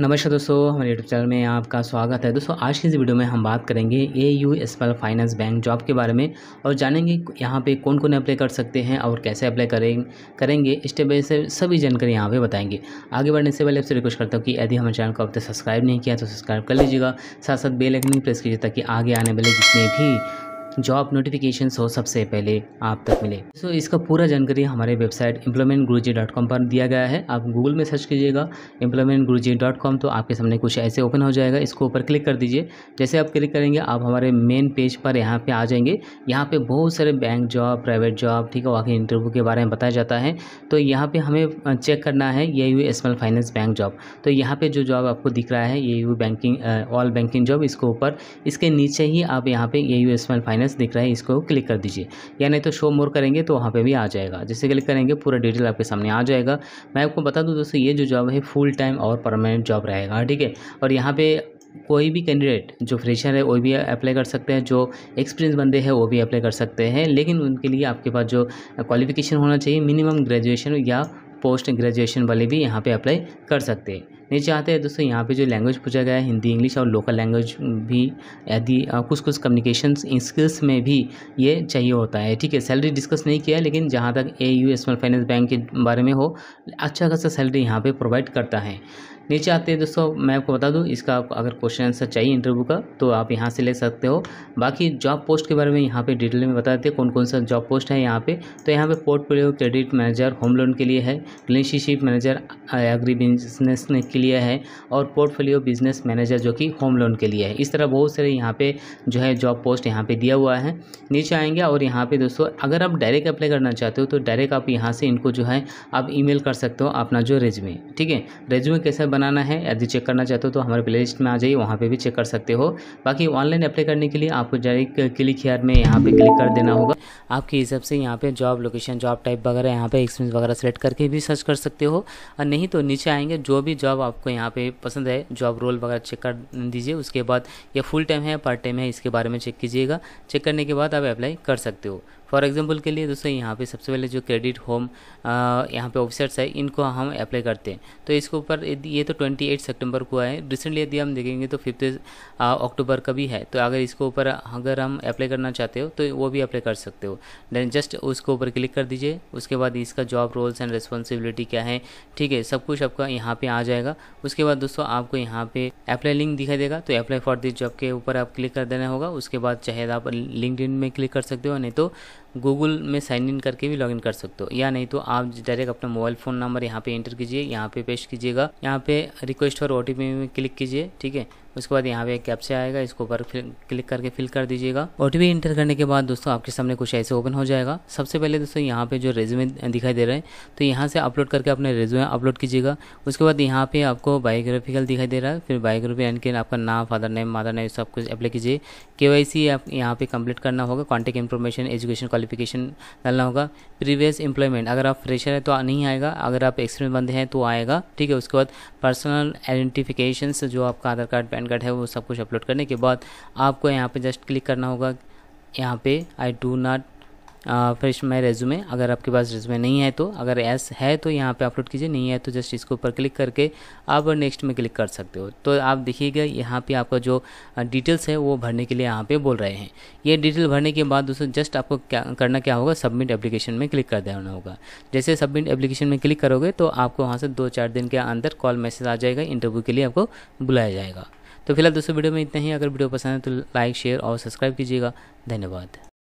नमस्कार दोस्तों हमारे यूट्यूब चैनल में आपका स्वागत है दोस्तों आज की इस वीडियो में हम बात करेंगे ए यू एसपल फाइनेंस बैंक जॉब के बारे में और जानेंगे यहाँ पे कौन कौन अप्लाई कर सकते हैं और कैसे अप्लाई करें करेंगे स्टेप बाई स्टेप सभी जानकारी यहाँ पे बताएंगे आगे बढ़ने से पहले आपसे रिक्वेस्ट करता हूँ कि यदि हमारे चैनल को अब तक सब्सक्राइब नहीं किया तो सब्सक्राइब कर लीजिएगा साथ साथ बेलाइकन प्रेस कीजिए ताकि आगे आने वाले जितने भी जॉब नोटिफिकेशन हो सबसे पहले आप तक मिले सो so, इसका पूरा जानकारी हमारे website employment Guruji dot com पर दिया गया है आप गूगल में सर्च कीजिएगा एम्प्लॉयमेंट गुरुजी डॉट कॉम तो आपके सामने कुछ ऐसे ओपन हो जाएगा इसको ऊपर क्लिक कर दीजिए जैसे आप क्लिक करेंगे आप हमारे मेन पेज पर यहाँ पर आ जाएंगे यहाँ पर बहुत सारे बैंक जॉब प्राइवेट जॉब ठीक है वहाँ इंटरव्यू के बारे में बताया जाता है तो यहाँ पर हमें चेक करना है ये U small finance bank job तो यहाँ पर जो जॉब आपको दिख रहा है ये U banking all banking job इसको ऊपर इसके नीचे ही आप यहाँ पर ये यू स्मॉल फाइनेंस माइनस दिख रहा है इसको क्लिक कर दीजिए या नहीं तो शो मोर करेंगे तो वहाँ पर भी आ जाएगा जैसे क्लिक करेंगे पूरा डिटेल आपके सामने आ जाएगा मैं आपको बता दूँ दोस्तों ये जो जॉब है फुल टाइम और परमानेंट जॉब रहेगा ठीक है और यहाँ पर कोई भी कैंडिडेट जो फ्रेशर है वो भी अप्लाई कर सकते हैं जो एक्सपीरियंस बंदे हैं वो भी अप्लाई कर सकते हैं लेकिन उनके लिए आपके पास जो क्वालिफिकेशन होना चाहिए मिनिमम ग्रेजुएशन या पोस्ट ग्रेजुएशन वाले भी यहाँ पे अप्लाई कर सकते हैं नीचे आते हैं दोस्तों यहाँ पे जो लैंग्वेज पूछा गया है हिंदी इंग्लिश और लोकल लैंग्वेज भी यदि कुछ कुछ कम्युनिकेशन स्किल्स में भी ये चाहिए होता है ठीक है सैलरी डिस्कस नहीं किया लेकिन जहाँ तक A U small finance bank के बारे में हो अच्छा खासा सैलरी यहाँ पर प्रोवाइड करता है नीचे आते हैं दोस्तों मैं आपको बता दूं इसका अगर क्वेश्चन आंसर चाहिए इंटरव्यू का तो आप यहाँ से ले सकते हो बाकी जॉब पोस्ट के बारे में यहाँ पे डिटेल में बता देते हैं कौन कौन सा जॉब पोस्ट है यहाँ पे तो यहाँ पे portfolio credit manager home loan के लिए है रिलेशनशिप मैनेजर एग्री बिजनेस के लिए है और पोर्टफोलियो बिजनेस मैनेजर जो कि होम लोन के लिए है इस तरह बहुत सारे यहाँ पर जो है जॉब पोस्ट यहाँ पर दिया हुआ है नीचे आएँगे और यहाँ पर दोस्तों अगर आप डायरेक्ट अप्लाई करना चाहते हो तो डायरेक्ट आप यहाँ से इनको जो है आप ई कर सकते हो अपना जो रेजमे ठीक है रेजमे कैसा बनाना है यदि चेक करना चाहते हो तो हमारे प्ले लिस्ट में आ जाइए वहाँ पर भी चेक कर सकते हो बाकी ऑनलाइन अप्लाई करने के लिए आपको डायरेक्ट क्लिक हेयर में यहाँ पर क्लिक कर देना होगा आपके हिसाब से यहाँ पर जॉब लोकेशन जॉब टाइप वगैरह यहाँ पर एक्सपीरियंस वगैरह सेलेक्ट करके भी सर्च कर सकते हो और नहीं तो नीचे आएंगे जो भी जॉब आपको यहाँ पे पसंद है जॉब रोल वगैरह चेक कर दीजिए उसके बाद ये फुल टाइम है पार्ट टाइम है इसके बारे में चेक कीजिएगा चेक करने के बाद आप अप्लाई कर सकते हो फॉर एग्जांपल के लिए दोस्तों यहाँ पे सबसे पहले जो क्रेडिट होम यहाँ पे ऑफिसर्स है इनको हम अप्लाई करते हैं तो इसके ऊपर ये तो 28 सितंबर को है रिसेंटली यदि हम देखेंगे तो फिफ्थ अक्टूबर का भी है तो अगर इसके ऊपर अगर हम अप्लाई करना चाहते हो तो वो भी अप्लाई कर सकते हो देन जस्ट उसके ऊपर क्लिक कर दीजिए उसके बाद इसका जॉब रोल्स एंड रिस्पॉन्सिबिलिटी क्या है ठीक है सब कुछ आपका यहाँ पर आ जाएगा उसके बाद दोस्तों आपको यहाँ पर अप्लाई लिंक दिखाई देगा तो अप्लाई फॉर दिस जॉब के ऊपर आप क्लिक कर देना होगा उसके बाद चाहे आप लिंक में क्लिक कर सकते हो नहीं तो गूगल में साइन इन करके भी लॉगिन कर सकते हो या नहीं तो आप डायरेक्ट अपना मोबाइल फ़ोन नंबर यहाँ पे एंटर कीजिए यहाँ पे पेश कीजिएगा यहाँ पे रिक्वेस्ट और ओ में क्लिक कीजिए ठीक है उसके बाद यहाँ पे एक कैप्स आएगा इसको ऊपर क्लिक करके फिल कर दीजिएगा ओ टी एंटर करने के बाद दोस्तों आपके सामने कुछ ऐसे ओपन हो जाएगा सबसे पहले दोस्तों यहाँ पे जो रेज्यूमे दिखाई दे रहे हैं तो यहाँ से अपलोड करके अपने रेज्यूमे अपलोड कीजिएगा उसके बाद यहाँ पे आपको बायोग्राफिकल दिखाई दे रहा है फिर बायोग्राफी एंड के आपका नाम फादर नेम मादर नेम सब कुछ अप्लाई कीजिए के वाई सी आप यहाँ पर कंप्लीट करना होगा कॉन्टैक्ट इन्फॉर्मेशन एजुकेशन क्वालिफिकेशन डालना होगा प्रीवियस एम्प्लॉयमेंट अगर आप फ्रेशर है तो नहीं आएगा अगर आप एक्सपीरियंस बंदे हैं तो आएगा ठीक है उसके बाद पर्सनल आइडेंटिफिकेशन जो आपका Aadhaar card PAN PAN card है वो सब कुछ अपलोड करने के बाद आपको यहाँ पे जस्ट क्लिक करना होगा यहाँ पे I do not fresh my resume अगर आपके पास रेज्यूमे नहीं है तो अगर एस है तो यहाँ पे अपलोड कीजिए नहीं है तो जस्ट इसके ऊपर क्लिक करके आप नेक्स्ट में क्लिक कर सकते हो तो आप देखिएगा यहाँ पे आपका जो डिटेल्स है वो भरने के लिए यहाँ पे बोल रहे हैं ये डिटेल भरने के बाद दोस्तों जस्ट आपको क्या करना क्या होगा सबमिट एप्लीकेशन में क्लिक कर देना होगा जैसे सबमिट एप्लीकेशन में क्लिक करोगे तो आपको वहाँ से दो चार दिन के अंदर कॉल मैसेज आ जाएगा इंटरव्यू के लिए आपको बुलाया जाएगा तो फिलहाल दोस्तों वीडियो में इतना ही अगर वीडियो पसंद है तो लाइक शेयर और सब्सक्राइब कीजिएगा धन्यवाद